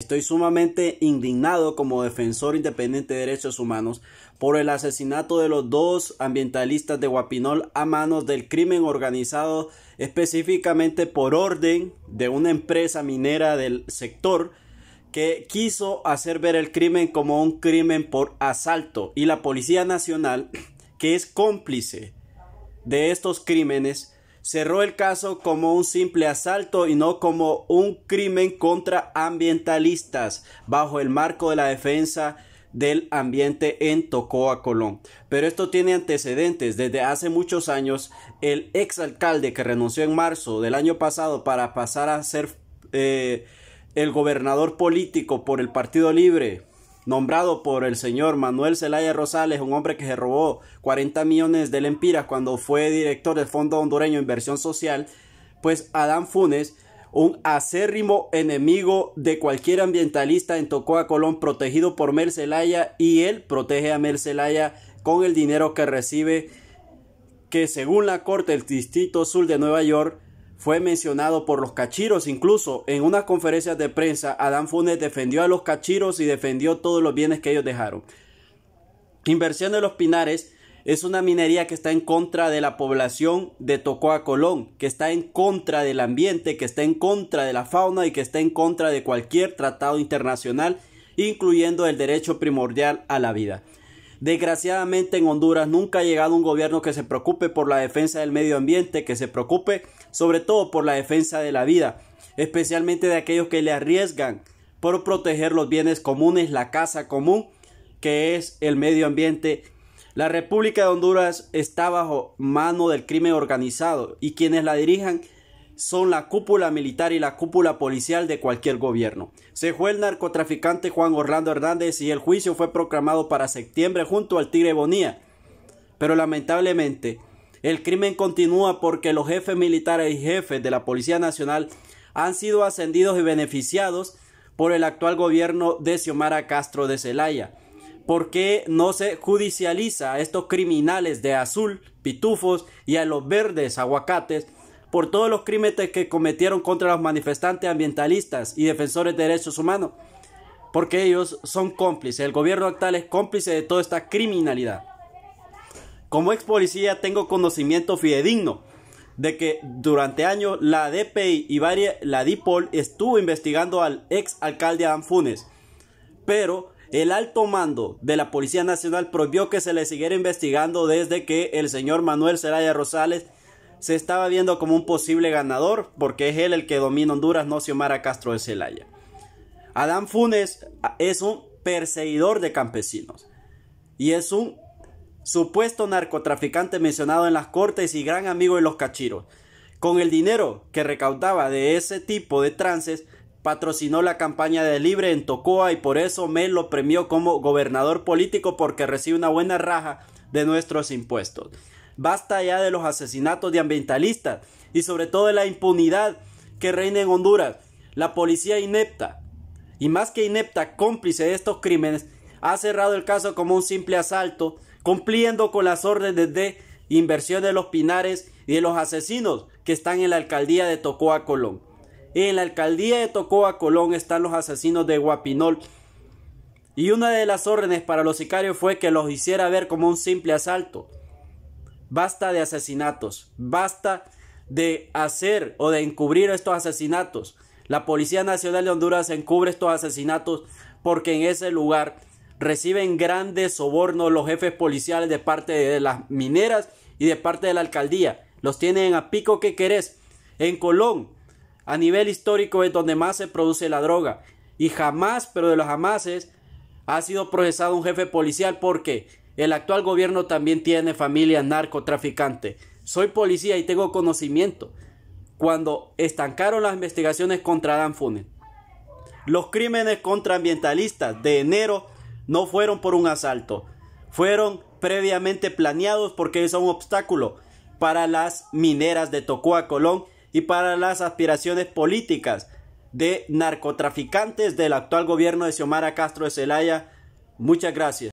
Estoy sumamente indignado como defensor independiente de derechos humanos por el asesinato de los dos ambientalistas de Guapinol a manos del crimen organizado específicamente por orden de una empresa minera del sector que quiso hacer ver el crimen como un crimen por asalto y la Policía Nacional que es cómplice de estos crímenes cerró el caso como un simple asalto y no como un crimen contra ambientalistas bajo el marco de la defensa del ambiente en Tocoa, Colón. Pero esto tiene antecedentes. Desde hace muchos años, el exalcalde que renunció en marzo del año pasado para pasar a ser eh, el gobernador político por el Partido Libre, nombrado por el señor Manuel Zelaya Rosales, un hombre que se robó 40 millones de lempiras cuando fue director del Fondo Hondureño Inversión Social, pues Adán Funes, un acérrimo enemigo de cualquier ambientalista en a Colón, protegido por Mel Zelaya, y él protege a Mel Zelaya con el dinero que recibe, que según la Corte del Distrito Sur de Nueva York, fue mencionado por los cachiros, incluso en unas conferencias de prensa, Adán Funes defendió a los cachiros y defendió todos los bienes que ellos dejaron. Inversión de los Pinares es una minería que está en contra de la población de Tocoa Colón, que está en contra del ambiente, que está en contra de la fauna y que está en contra de cualquier tratado internacional, incluyendo el derecho primordial a la vida. Desgraciadamente en Honduras nunca ha llegado un gobierno que se preocupe por la defensa del medio ambiente, que se preocupe sobre todo por la defensa de la vida, especialmente de aquellos que le arriesgan por proteger los bienes comunes, la casa común, que es el medio ambiente. La República de Honduras está bajo mano del crimen organizado y quienes la dirijan son la cúpula militar y la cúpula policial de cualquier gobierno. Se fue el narcotraficante Juan Orlando Hernández y el juicio fue proclamado para septiembre junto al Tigre Bonía. Pero lamentablemente, el crimen continúa porque los jefes militares y jefes de la Policía Nacional han sido ascendidos y beneficiados por el actual gobierno de Xiomara Castro de Celaya. ¿Por qué no se judicializa a estos criminales de azul, pitufos y a los verdes aguacates por todos los crímenes que cometieron contra los manifestantes ambientalistas y defensores de derechos humanos, porque ellos son cómplices, el gobierno actual es cómplice de toda esta criminalidad. Como ex policía tengo conocimiento fidedigno de que durante años la DPI y varias, la DIPOL estuvo investigando al ex alcalde Adán Funes, pero el alto mando de la Policía Nacional prohibió que se le siguiera investigando desde que el señor Manuel Zelaya Rosales se estaba viendo como un posible ganador porque es él el que domina Honduras, no Xiomara Castro de Celaya. Adán Funes ah, es un perseguidor de campesinos y es un supuesto narcotraficante mencionado en las cortes y gran amigo de los cachiros. Con el dinero que recaudaba de ese tipo de trances, patrocinó la campaña de Libre en Tocoa y por eso Mel lo premió como gobernador político porque recibe una buena raja de nuestros impuestos. Basta ya de los asesinatos de ambientalistas y sobre todo de la impunidad que reina en Honduras. La policía inepta y más que inepta cómplice de estos crímenes ha cerrado el caso como un simple asalto, cumpliendo con las órdenes de inversión de los pinares y de los asesinos que están en la alcaldía de Tocoa Colón. En la alcaldía de Tocoa Colón están los asesinos de Guapinol. Y una de las órdenes para los sicarios fue que los hiciera ver como un simple asalto. Basta de asesinatos, basta de hacer o de encubrir estos asesinatos. La Policía Nacional de Honduras encubre estos asesinatos porque en ese lugar reciben grandes sobornos los jefes policiales de parte de las mineras y de parte de la alcaldía. Los tienen a pico que querés. En Colón, a nivel histórico, es donde más se produce la droga. Y jamás, pero de los jamases, ha sido procesado un jefe policial porque el actual gobierno también tiene familia narcotraficante. Soy policía y tengo conocimiento. Cuando estancaron las investigaciones contra Dan Funes, los crímenes contra ambientalistas de enero no fueron por un asalto, fueron previamente planeados porque es un obstáculo para las mineras de Tocoa Colón y para las aspiraciones políticas de narcotraficantes del actual gobierno de Xiomara Castro de Celaya. Muchas gracias.